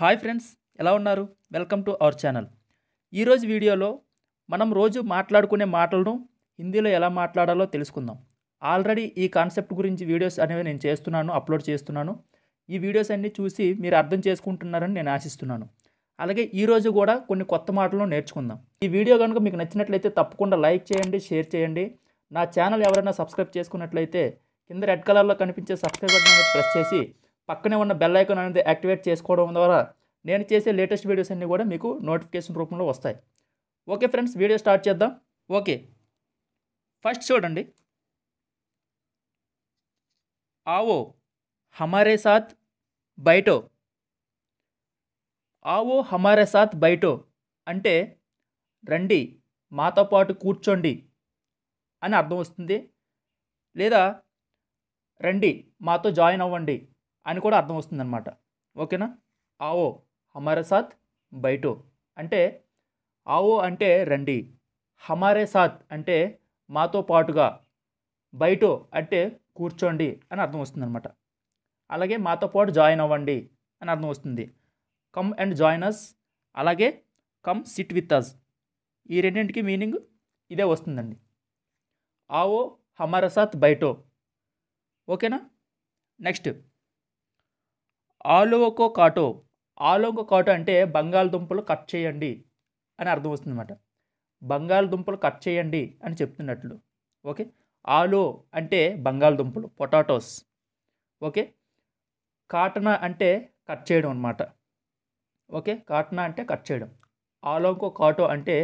hi friends ఎలా ఉన్నారు welcome to our channel ఈరోజు వీడియోలో మనం రోజు మాట్లాడుకునే మాటలను హిందీలో ఎలా మాట్లాడాలో తెలుసుకుందాం ఆల్రెడీ ఈ కాన్సెప్ట్ గురించి వీడియోస్ అనేవి నేను చేస్తున్నాను అప్లోడ్ చేస్తున్నాను ఈ వీడియోస్ అన్నీ చూసి మీరు అర్థం చేసుకుంటున్నారని నేను ఆశిస్తున్నాను అలాగే ఈరోజు కూడా కొన్ని కొత్త మాటలు నేర్చుకుందాం ఈ వీడియో కనుక మీకు నచ్చినట్లయితే తప్పకుండా లైక్ చేయండి షేర్ చేయండి నా ఛానల్ ఎవరైనా సబ్స్క్రైబ్ చేసుకున్నట్లయితే కింద రెడ్ కలర్లో కనిపించే సబ్స్క్రైబ్ బటన్ ప్రెస్ చేసి పక్కనే ఉన్న బెల్ ఐకాన్ అనేది యాక్టివేట్ చేసుకోవడం ద్వారా నేను చేసే లేటెస్ట్ వీడియోస్ అన్నీ కూడా మీకు నోటిఫికేషన్ రూపంలో వస్తాయి ఓకే ఫ్రెండ్స్ వీడియో స్టార్ట్ చేద్దాం ఓకే ఫస్ట్ చూడండి ఆవో హమారే సాత్ బయటో ఆవో హమారే సాత్ బయటో అంటే రండి మాతో పాటు కూర్చోండి అని అర్థం వస్తుంది లేదా రండి మాతో జాయిన్ అవ్వండి అని కూడా అర్థం వస్తుందన్నమాట ఓకేనా ఆవో హమారే సాత్ బయటో అంటే ఆవో అంటే రండి హమారే సాత్ అంటే మాతో పాటుగా బయటో అంటే కూర్చోండి అని అర్థం అనమాట అలాగే మాతో పాటు జాయిన్ అవ్వండి అని అర్థం వస్తుంది కమ్ అండ్ జాయిన్ అస్ అలాగే కమ్ సిట్ విత్ అస్ ఈ రెండింటికి మీనింగ్ ఇదే వస్తుందండి ఆవో హమారసాత్ బయటో ఓకేనా నెక్స్ట్ ఆలోకో కాటో ఆలోకో కాటో అంటే బంగాళదుంపలు కట్ చేయండి అని అర్థం వస్తుందన్నమాట బంగాళదుంపలు కట్ చేయండి అని చెప్తున్నట్లు ఓకే ఆలో అంటే బంగాళదుంపలు పొటాటోస్ ఓకే కాటన అంటే కట్ చేయడం అనమాట ఓకే కాటన అంటే కట్ చేయడం ఆలోకో కాటో అంటే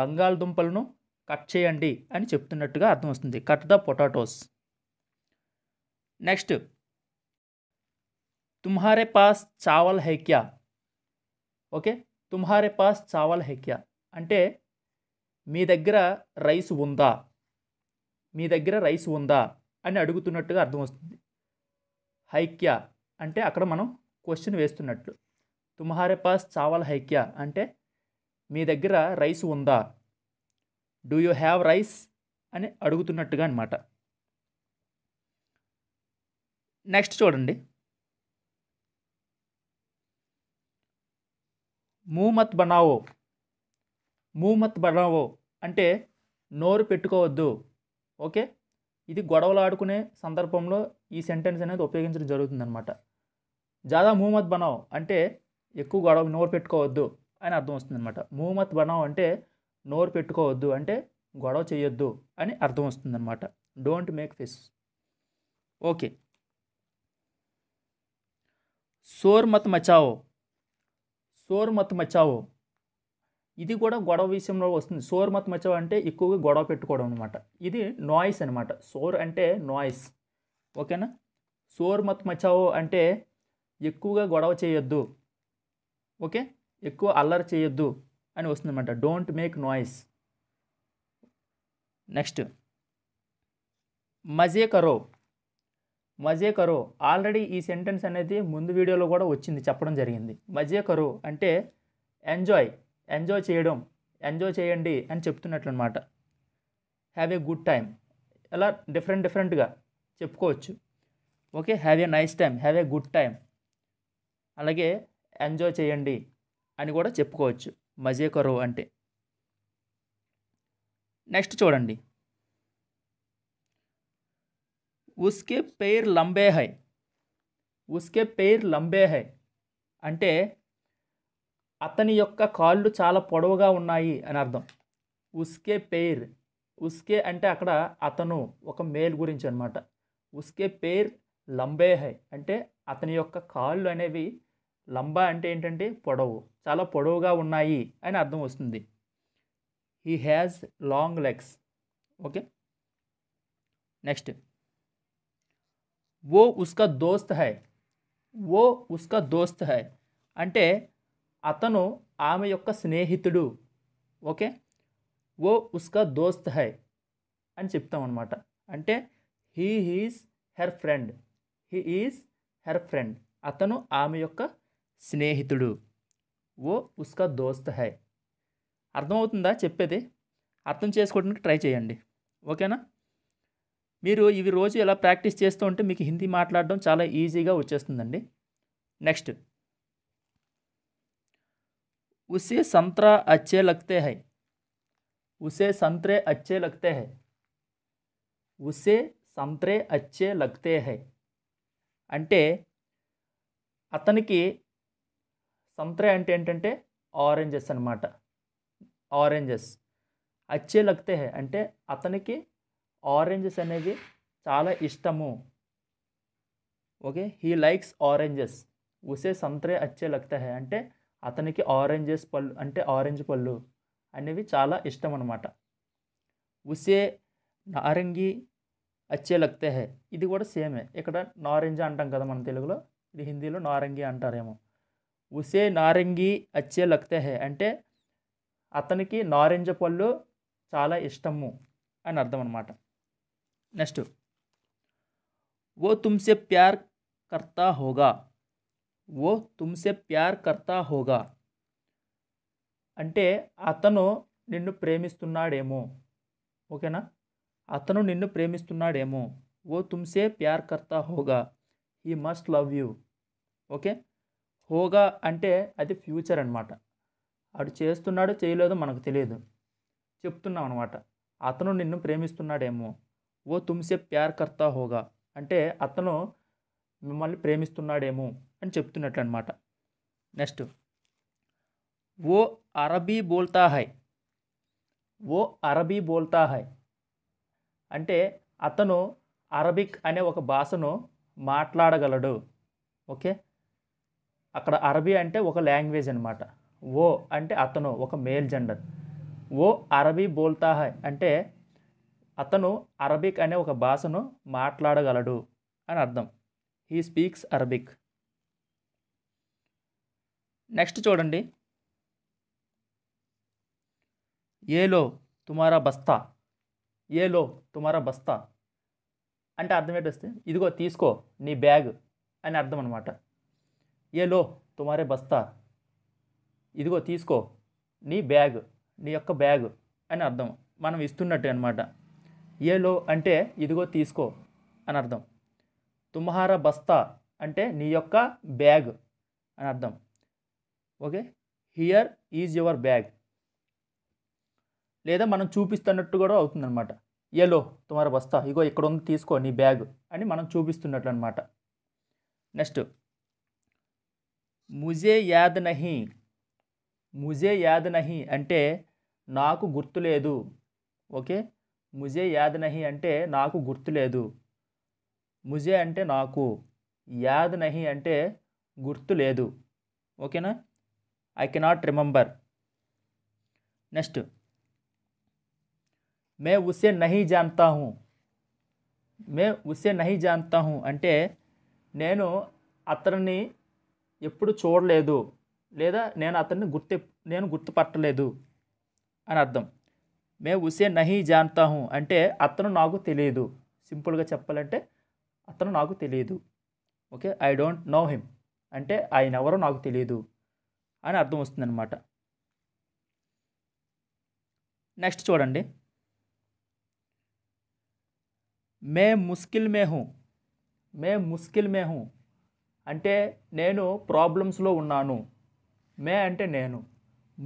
బంగాళదుంపలను కట్ చేయండి అని చెప్తున్నట్టుగా అర్థం వస్తుంది కట్ ద పొటాటోస్ నెక్స్ట్ తుమ్హారే పాస్ చావల్ హై ఓకే తుమ్హారే పాస్ చావల్ హై అంటే మీ దగ్గర రైస్ ఉందా మీ దగ్గర రైస్ ఉందా అని అడుగుతున్నట్టుగా అర్థం వస్తుంది హైక్య అంటే అక్కడ మనం క్వశ్చన్ వేస్తున్నట్లు తుమ్హారే పాస్ చావల్ హైక్య అంటే మీ దగ్గర రైస్ ఉందా డూ యూ హ్యావ్ రైస్ అని అడుగుతున్నట్టుగా అనమాట నెక్స్ట్ చూడండి మూమత్ బనావో మూమత్ బనావో అంటే నోరు పెట్టుకోవద్దు ఓకే ఇది గొడవలు ఆడుకునే సందర్భంలో ఈ సెంటెన్స్ అనేది ఉపయోగించడం జరుగుతుందన్నమాట జాదా మూమత్ బనావ్ అంటే ఎక్కువ గొడవ నోరు పెట్టుకోవద్దు అని అర్థం వస్తుందన్నమాట మూమత్ బనావ్ అంటే నోరు పెట్టుకోవద్దు అంటే గొడవ చేయొద్దు అని అర్థం వస్తుందన్నమాట డోంట్ మేక్ ఫిస్ ఓకే సోర్ మత్ మచావో సోర్ మత్ మచ్చావు ఇది కూడా గొడవ విషయంలో వస్తుంది సోర్ మత్ మచావు అంటే ఎక్కువగా గొడవ పెట్టుకోవడం అనమాట ఇది నాయిస్ అనమాట సోర్ అంటే నాయిస్ ఓకేనా సోర్ మత్ మచావో అంటే ఎక్కువగా గొడవ చేయొద్దు ఓకే ఎక్కువ అల్లరి చేయొద్దు అని వస్తుందన్నమాట డోంట్ మేక్ నాయిస్ నెక్స్ట్ మజే కరో మజే కరో ఆల్రెడీ ఈ సెంటెన్స్ అనేది ముందు వీడియోలో కూడా వచ్చింది చెప్పడం జరిగింది మజే కరో అంటే ఎంజాయ్ ఎంజాయ్ చేయడం ఎంజాయ్ చేయండి అని చెప్తున్నట్లు అనమాట హ్యావ్ ఏ గుడ్ టైం ఎలా డిఫరెంట్ డిఫరెంట్గా చెప్పుకోవచ్చు okay have a nice time have a good time అలాగే ఎంజాయ్ చేయండి అని కూడా చెప్పుకోవచ్చు మజే కరో అంటే నెక్స్ట్ చూడండి ఉస్కే పేర్ లంబే హై ఉస్కే పేర్ లంబే హై అంటే అతని యొక్క కాళ్ళు చాలా పొడవుగా ఉన్నాయి అని అర్థం ఉస్కే పేర్ ఉస్కే అంటే అక్కడ అతను ఒక మేల్ గురించి అనమాట ఉస్కే పేర్ లంబే హై అంటే అతని యొక్క కాళ్ళు అనేవి లంబా అంటే ఏంటంటే పొడవు చాలా పొడవుగా ఉన్నాయి అని అర్థం వస్తుంది he has long legs okay next ఓ उसका దోస్త్ హై ఓ ఉస్కా దోస్త్ హై అంటే అతను ఆమె యొక్క స్నేహితుడు ఓకే ఓ ఉస్కా దోస్త్ హై అని చెప్తాం అనమాట అంటే he is her friend he is her friend అతను ఆమె యొక్క స్నేహితుడు ఓ ఉస్కా దోస్త్ హై అర్థమవుతుందా చెప్పేది అర్థం చేసుకోవడానికి ట్రై చేయండి ఓకేనా మీరు ఇవి రోజు ఇలా ప్రాక్టీస్ చేస్తూ ఉంటే మీకు హిందీ మాట్లాడడం చాలా ఈజీగా వచ్చేస్తుందండి నెక్స్ట్ ఉసే సంత్రా అచ్చే లక్తే హై ఉసే సంత్రే అచ్చే లక్తే హై ఉసే సంత్రే అచ్చే లక్తే హై అంటే అతనికి సంత్రే అంటే ఏంటంటే ఆరెంజెస్ అనమాట ఆరెంజెస్ అచ్చే లక్తే హై అంటే అతనికి ఆరెంజెస్ అనేవి చాలా ఇష్టము ఓకే హీ లైక్స్ ఆరెంజెస్ ఉసే సంత్రే అచ్చే లగ్తా హే అంటే అతనికి ఆరెంజెస్ పళ్ళు అంటే ఆరెంజ్ పళ్ళు అనేవి చాలా ఇష్టం అనమాట ఉసే నారంగి అచ్చే లగ్తే హే ఇది కూడా సేమే ఇక్కడ నారింజ అంటాం కదా మన తెలుగులో ఇది హిందీలో నారంగి అంటారేమో ఉసే నారంగి అచ్చే లగ్తే హే అంటే అతనికి నారింజ పళ్ళు చాలా ఇష్టము అని అర్థం అనమాట నెక్స్ట్ ఓ తుమ్సే ప్యార్ కర్తా హోగా ఓ తుమ్సే ప్యార్ కర్తా హోగా అంటే అతను నిన్ను ప్రేమిస్తున్నాడేమో ఓకేనా అతను నిన్ను ప్రేమిస్తున్నాడేమో ఓ తుమ్సే ప్యార్ కర్తా హోగా he must love you okay హోగా అంటే అది ఫ్యూచర్ అనమాట అటు చేస్తున్నాడో చేయలేదో మనకు తెలియదు చెప్తున్నాం అనమాట అతను నిన్ను ప్రేమిస్తున్నాడేమో ఓ తుమ్సే ప్యార్ కర్తా హోగా అంటే అతను మిమ్మల్ని ప్రేమిస్తున్నాడేమో అని చెప్తున్నట్లు అనమాట నెక్స్ట్ ఓ అరబీ బోల్తా హై ఓ అరబీ బోల్తా హై అంటే అతను అరబిక్ అనే ఒక భాషను మాట్లాడగలడు ఓకే అక్కడ అరబీ అంటే ఒక లాంగ్వేజ్ అనమాట ఓ అంటే అతను ఒక మేల్ జెండర్ ఓ అరబీ బోల్తా హై అంటే అతను అరబిక్ అనే ఒక భాషను మాట్లాడగలడు అని అర్థం హీ స్పీక్స్ అరబిక్ నెక్స్ట్ చూడండి ఏలో తుమారా బస్తా ఏలో తుమారా బస్తా అంటే అర్థం ఏంటొస్తే ఇదిగో తీసుకో నీ బ్యాగ్ అని అర్థం అనమాట ఏలో తుమారే బస్తా ఇదిగో తీసుకో నీ బ్యాగ్ నీ యొక్క బ్యాగ్ అని అర్థం మనం ఇస్తున్నట్టే అనమాట ఏలో అంటే ఇదిగో తీసుకో అని అర్థం తుమ్హార బస్తా అంటే నీ యొక్క బ్యాగ్ అని అర్థం okay here is your bag లేదా మనం చూపిస్తున్నట్టు కూడా అవుతుందన్నమాట ఏలో తుమార బస్తా ఇగో ఇక్కడ ఉంది తీసుకో నీ బ్యాగ్ అని మనం చూపిస్తున్నట్లు అనమాట నెక్స్ట్ ముజే యాద్ నహి ముజే యాద్ నహి అంటే నాకు గుర్తులేదు ఓకే ముజే యాద్ నహి అంటే నాకు గుర్తులేదు ముజే అంటే నాకు యాద్ నహి అంటే గుర్తు లేదు ఓకేనా ఐ కెనాట్ రిమెంబర్ నెక్స్ట్ మే ఉసే నహి జాన్తా హూ మే ఉసే నహి జాన్తా హూ అంటే నేను అతన్ని ఎప్పుడు చూడలేదు లేదా నేను అతన్ని గుర్తు నేను గుర్తుపట్టలేదు అని అర్థం మే ఉసే నహి జాన్తా హూ అంటే అతను నాకు తెలియదు సింపుల్గా చెప్పాలంటే అతను నాకు తెలియదు okay I don't know him అంటే ఆయన ఎవరో నాకు తెలియదు అని అర్థం వస్తుందన్నమాట నెక్స్ట్ చూడండి మే ముస్కిల్ మే మే ముస్కిల్ మే అంటే నేను ప్రాబ్లమ్స్లో ఉన్నాను మే అంటే నేను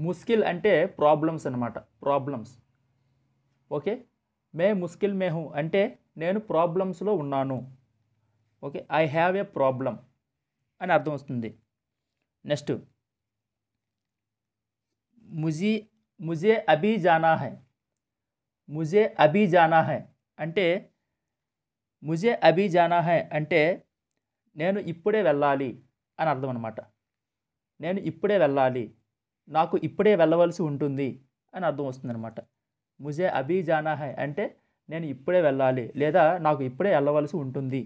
ముస్కిల్ అంటే ప్రాబ్లమ్స్ అనమాట ప్రాబ్లమ్స్ ఓకే మే ముస్కిల్ మేహు అంటే నేను ప్రాబ్లమ్స్లో ఉన్నాను okay I have a problem అని అర్థం వస్తుంది నెక్స్ట్ ముజీ ముజే అభీ జానా హై ముజే అభీ జానా హై అంటే ముజే అభీ జానా హై అంటే నేను ఇప్పుడే వెళ్ళాలి అని అర్థం అనమాట నేను ఇప్పుడే వెళ్ళాలి నాకు ఇప్పుడే వెళ్ళవలసి ఉంటుంది అని అర్థం వస్తుందన్నమాట ముజే అభి జానా హై అంటే నేను ఇప్పుడే వెళ్ళాలి లేదా నాకు ఇప్పుడే వెళ్ళవలసి ఉంటుంది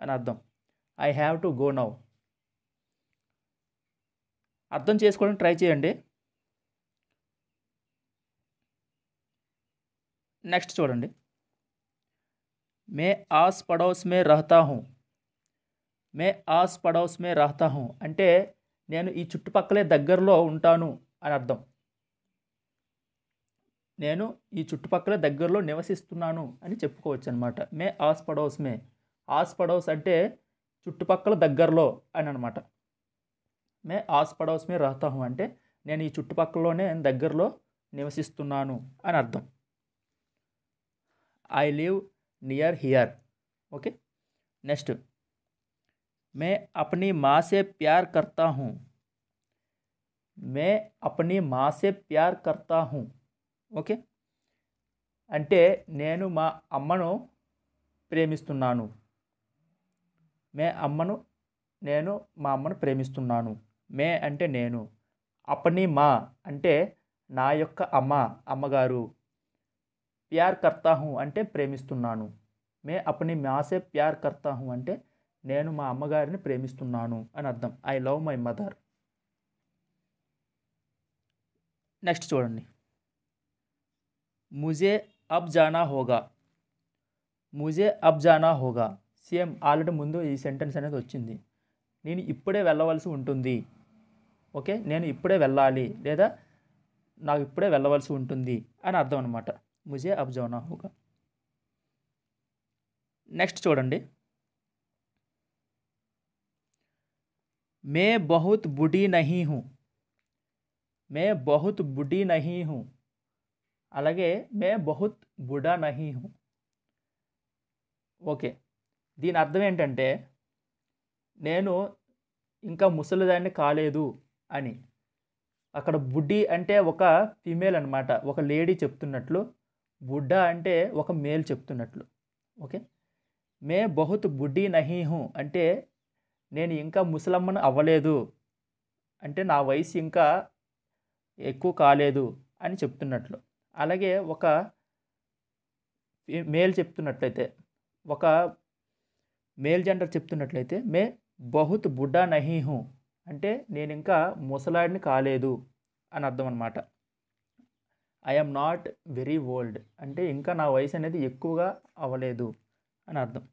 అని అర్థం I have to go now అర్థం చేసుకోవడానికి ట్రై చేయండి నెక్స్ట్ చూడండి మే ఆస్ పడోస్ మే రహతా who may as పడోస్ May రహతా who అంటే నేను ఈ చుట్టుపక్కలే దగ్గరలో ఉంటాను అని అర్థం నేను ఈ చుట్టుపక్కల దగ్గరలో నివసిస్తున్నాను అని చెప్పుకోవచ్చు అనమాట మే ఆస్ పడోస్ మే ఆస్ పడోస్ అంటే చుట్టుపక్కల దగ్గరలో అని అనమాట మే ఆస్ పడోస్ మే రాతాహు అంటే నేను ఈ చుట్టుపక్కలలోనే దగ్గరలో నివసిస్తున్నాను అని అర్థం I live near here okay next మే అప్నీ మాసే ప్యార్ కర్తాహు మే అప్నీ మాసే ప్యార్ కర్తా ఓకే అంటే నేను మా అమ్మను ప్రేమిస్తున్నాను మే అమ్మను నేను మా అమ్మను ప్రేమిస్తున్నాను మే అంటే నేను అప్పని మా అంటే నా యొక్క అమ్మ అమ్మగారు ప్యార్ కర్తా హూ అంటే ప్రేమిస్తున్నాను మే అప్పని మాసే ప్యార్ కర్తా హూ అంటే నేను మా అమ్మగారిని ప్రేమిస్తున్నాను అని అర్థం I love my mother next చూడండి ముజే अब जाना होगा ముజే అబ్ జానా హోగా సేమ్ ఆల్రెడీ ముందు ఈ సెంటెన్స్ అనేది వచ్చింది నేను ఇప్పుడే వెళ్ళవలసి ఉంటుంది ఓకే నేను ఇప్పుడే వెళ్ళాలి లేదా నాకు ఇప్పుడే వెళ్ళవలసి ఉంటుంది అని అర్థం అనమాట ముజే అబ్ జానా హోగా నెక్స్ట్ చూడండి మే బహుత్ బుడీ నహీ హూ మే బహుత్ బుడీ నహీ హూ అలాగే మే బహుత్ బుడా నహీ హు ఓకే దీని అర్థం ఏంటంటే నేను ఇంకా ముసలిదాన్ని కాలేదు అని అక్కడ బుడ్డి అంటే ఒక ఫీమేల్ అనమాట ఒక లేడీ చెప్తున్నట్లు బుడ్డ అంటే ఒక మేల్ చెప్తున్నట్లు ఓకే మే బహుత్ బుడ్డి నహీ హు అంటే నేను ఇంకా ముసలమ్మను అవ్వలేదు అంటే నా వయసు ఇంకా ఎక్కువ కాలేదు అని చెప్తున్నట్లు అలాగే ఒక మేల్ చెప్తున్నట్లయితే ఒక మేల్ జెండర్ చెప్తున్నట్లయితే మే బహుత్ బుడ్డా నహీ అంటే నేను ఇంకా ముసలాడిని కాలేదు అని అర్థం అనమాట ఐఎమ్ నాట్ వెరీ ఓల్డ్ అంటే ఇంకా నా వయసు అనేది ఎక్కువగా అవ్వలేదు అని అర్థం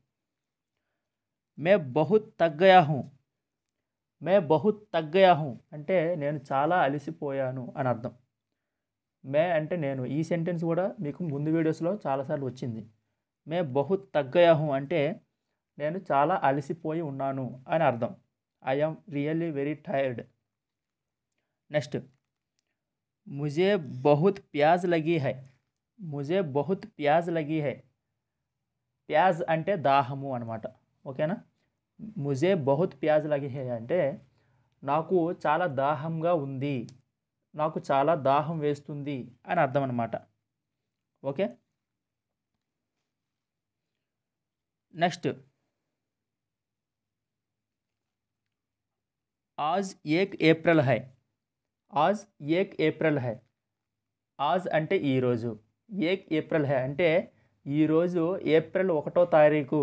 మే బహుత్ తగ్గయాహు మే బహుత్ తగ్గయాహు అంటే నేను చాలా అలసిపోయాను అని అర్థం మే అంటే నేను ఈ సెంటెన్స్ కూడా మీకు ముందు వీడియోస్లో చాలాసార్లు వచ్చింది మే బహుత్ తగ్గయాహు అంటే నేను చాలా అలసిపోయి ఉన్నాను అని అర్థం I am really very tired next ముజే బహుత్ ప్యాజ్ లగీ హై ముజే బహుత్ ప్యాజ్ లగీ హై ప్యాజ్ అంటే దాహము అనమాట ఓకేనా ముజే బహుత్ ప్యాజ్ లగీ హై అంటే నాకు చాలా దాహంగా ఉంది నాకు చాలా దాహం వేస్తుంది అని అర్థం అనమాట ఓకే నెక్స్ట్ ఆజ్ ఏక్ ఏప్రిల్ హై ఆజ్ ఏక్ ఏప్రిల్ హై ఆజ్ అంటే ఈరోజు ఏక్ ఏప్రిల్ హై అంటే ఈరోజు ఏప్రిల్ ఒకటో తారీఖు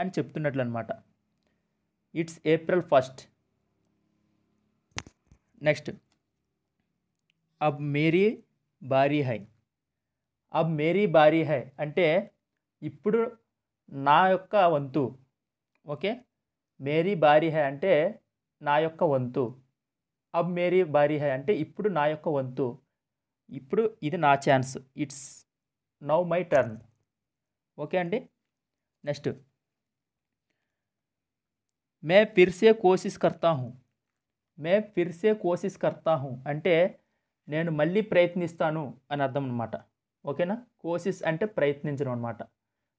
అని చెప్తున్నట్లు అనమాట ఇట్స్ ఏప్రిల్ ఫస్ట్ నెక్స్ట్ అబ్ మేరీ భారీ హై అబ్ మేరీ భారీ హై అంటే ఇప్పుడు నా యొక్క వంతు ఓకే మేరీ భారీ హై అంటే నా యొక్క వంతు అబ్ మేరీ భారీ హై అంటే ఇప్పుడు నా యొక్క వంతు ఇప్పుడు ఇది నా chance it's now my turn okay అండి నెక్స్ట్ మే ఫిర్సే కోసిస్ కర్తా మే ఫిర్సే కోసిస్ కర్తా అంటే నేను మళ్ళీ ప్రయత్నిస్తాను అని అర్థం అనమాట ఓకేనా కోసిస్ అంటే ప్రయత్నించడం అనమాట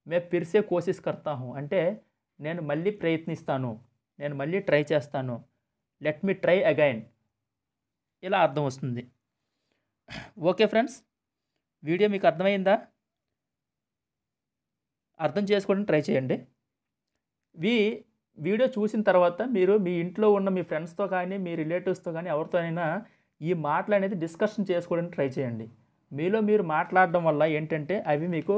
మే పిరిసే కోసిస్ కర్తాహు అంటే నేను మళ్ళీ ప్రయత్నిస్తాను నేను మళ్ళీ ట్రై చేస్తాను లెట్ మీ ట్రై అగైన్ ఇలా అర్థం వస్తుంది ఓకే ఫ్రెండ్స్ వీడియో మీకు అర్థమైందా అర్థం చేసుకోవడం ట్రై చేయండి వీ వీడియో చూసిన తర్వాత మీరు మీ ఇంట్లో ఉన్న మీ ఫ్రెండ్స్తో కానీ మీ రిలేటివ్స్తో కానీ ఎవరితోనైనా ఈ మాటలు అనేది డిస్కషన్ చేసుకోవడానికి ట్రై చేయండి మీలో మీరు మాట్లాడడం వల్ల ఏంటంటే అవి మీకు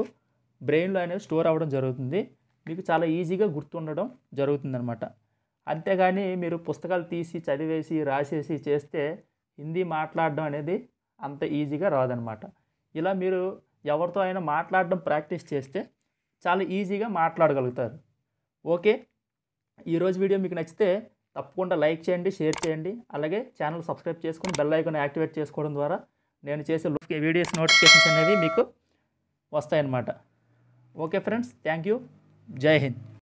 బ్రెయిన్లో అనేది స్టోర్ అవ్వడం జరుగుతుంది మీకు చాలా ఈజీగా గుర్తుండడం జరుగుతుందనమాట అంతేగాని మీరు పుస్తకాలు తీసి చదివేసి రాసేసి చేస్తే హిందీ మాట్లాడడం అనేది అంత ఈజీగా రాదనమాట ఇలా మీరు ఎవరితో అయినా మాట్లాడడం ప్రాక్టీస్ చేస్తే చాలా ఈజీగా మాట్లాడగలుగుతారు ఓకే ఈరోజు వీడియో మీకు నచ్చితే తప్పకుండా లైక్ చేయండి షేర్ చేయండి అలాగే ఛానల్ సబ్స్క్రైబ్ చేసుకుని బెల్ ఐకాన్ యాక్టివేట్ చేసుకోవడం ద్వారా నేను చేసే వీడియోస్ నోటిఫికేషన్స్ అనేవి మీకు వస్తాయన్నమాట ఓకే ఫ్రెండ్స్ థ్యాంక్ యూ జై హింద్